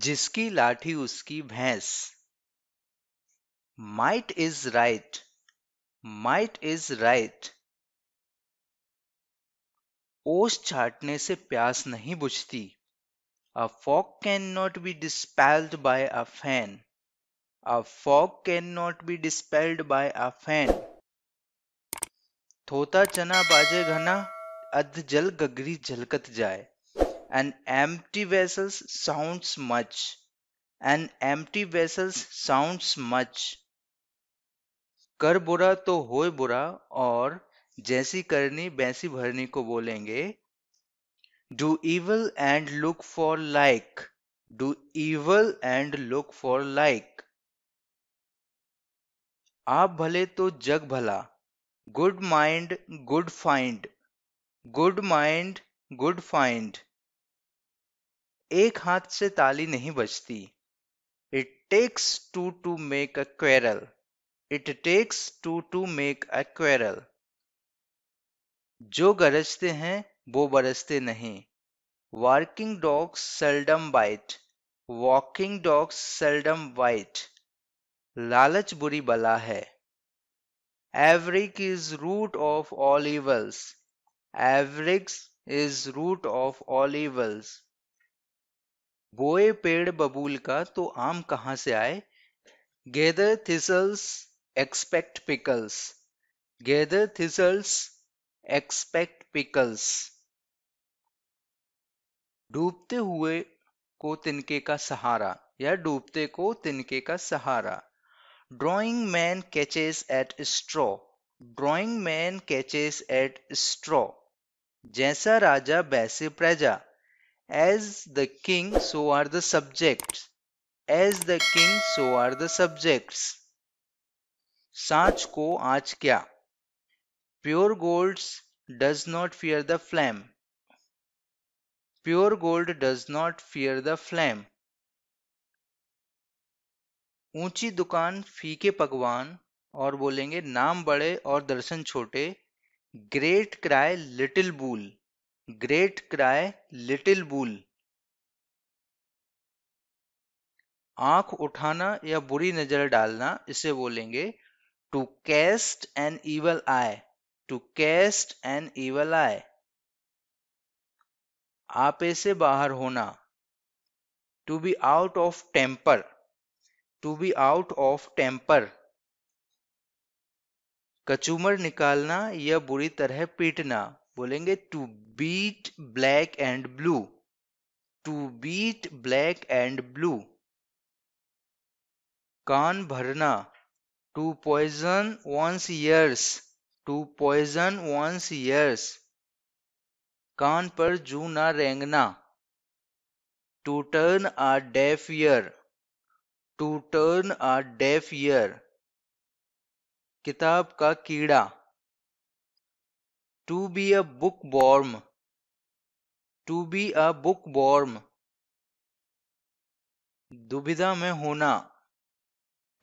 जिसकी लाठी उसकी भैंस might is right might is right ओस छाटने से प्यास नहीं बुझती a fog can not be dispelled by a fan a fog can not be dispelled by a fan थोता चना बाजे घना अध जल गगरी झलकत जाए An empty vessel sounds much. An empty vessel sounds much. कर बुरा तो होए बुरा और जैसी करनी वैसी भरनी को बोलेंगे do evil and look for like do evil and look for like आप भले तो जग भला good mind good find good mind good find एक हाथ से ताली नहीं बजती it takes two to make a quarrel it takes two to make a quarrel जो गरजते हैं वो बरसते नहीं working dogs seldom bite walking dogs seldom bite लालच बुरी बला है avarice is root of all evils avarice is root of all evils बोए पेड़ बबूल का तो आम कहाँ से आए gather thistles expect pickles gather thistles expect pickles डूबते हुए को तिनके का सहारा या डूबते को तिनके का सहारा drowning man catches at straw drowning man catches at straw जैसा राजा वैसे प्रजा as the king so are the subjects as the king so are the subjects सांच को आज क्या pure golds does not fear the flame pure gold does not fear the flame ऊंची दुकान फीके पकवान और बोलेंगे नाम बड़े और दर्शन छोटे great cry little wool Great cry little bull आंख उठाना या बुरी नजर डालना इसे बोलेंगे to cast an evil eye to cast an evil eye आपे से बाहर होना to be out of temper to be out of temper कचूमर निकालना या बुरी तरह पीटना बोलेंगे to beat black and blue to beat black and blue कान भरना to poison one's ears to poison one's ears कान पर जू ना रेंगना to turn a deaf ear to turn a deaf year किताब का कीड़ा to be a bookworm to be a bookworm दुविधा में होना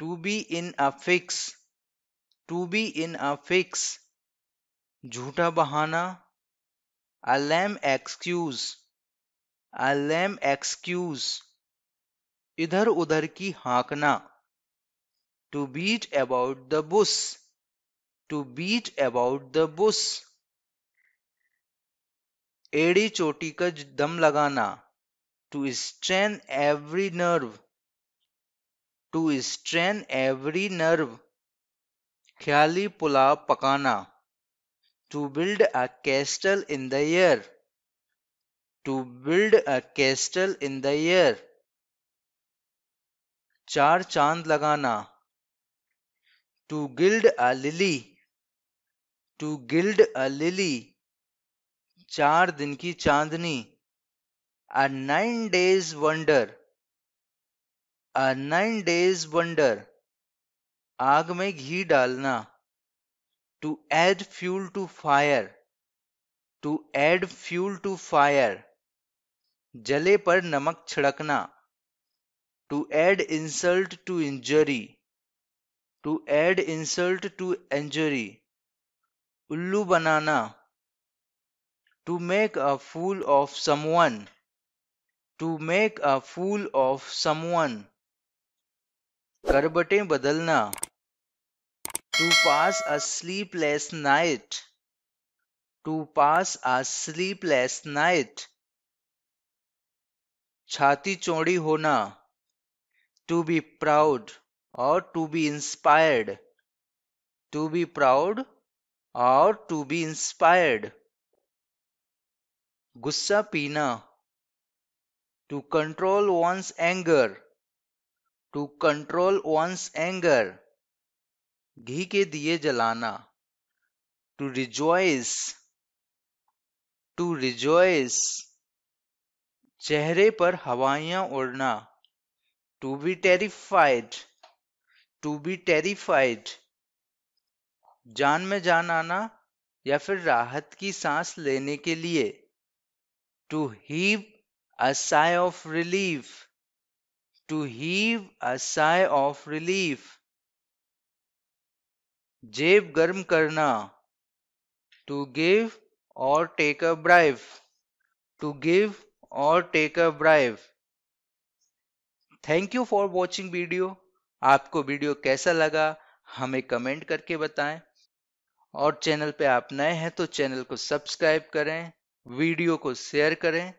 to be in a fix to be in a fix झूठा बहाना a lame excuse a lame excuse इधर उधर की हाँकना to beat about the bush to beat about the bush एड़ी चोटी का दम लगाना to strain every nerve to strain every nerve ख्याली पुलाव पकाना to build a castle in the air to build a castle in the air चार चांद लगाना to gild a lily to gild a lily चार दिन की चांदनी a nine days wonder a nine days wonder आग में घी डालना to add fuel to fire to add fuel to fire जले पर नमक छिड़कना to add insult to injury to add insult to injury उल्लू बनाना to make a fool of someone to make a fool of someone करबटें badalna. to pass a sleepless night to pass a sleepless night Chhati chodi hona. to be proud or to be inspired to be proud or to be inspired गुस्सा पीना to control one's anger to control one's anger घी के दिए जलाना to rejoice to rejoice चेहरे पर हवाइयां उड़ना to be terrified to be terrified जान में जान आना या फिर राहत की सांस लेने के लिए to heave a sigh of relief to heave a sigh of relief जेब गर्म करना to give or take a bribe to give or take a bribe thank you for watching video आपको वीडियो कैसा लगा हमें कमेंट करके बताएं और चैनल पे आप नए हैं तो चैनल को सब्सक्राइब करें वीडियो को शेयर करें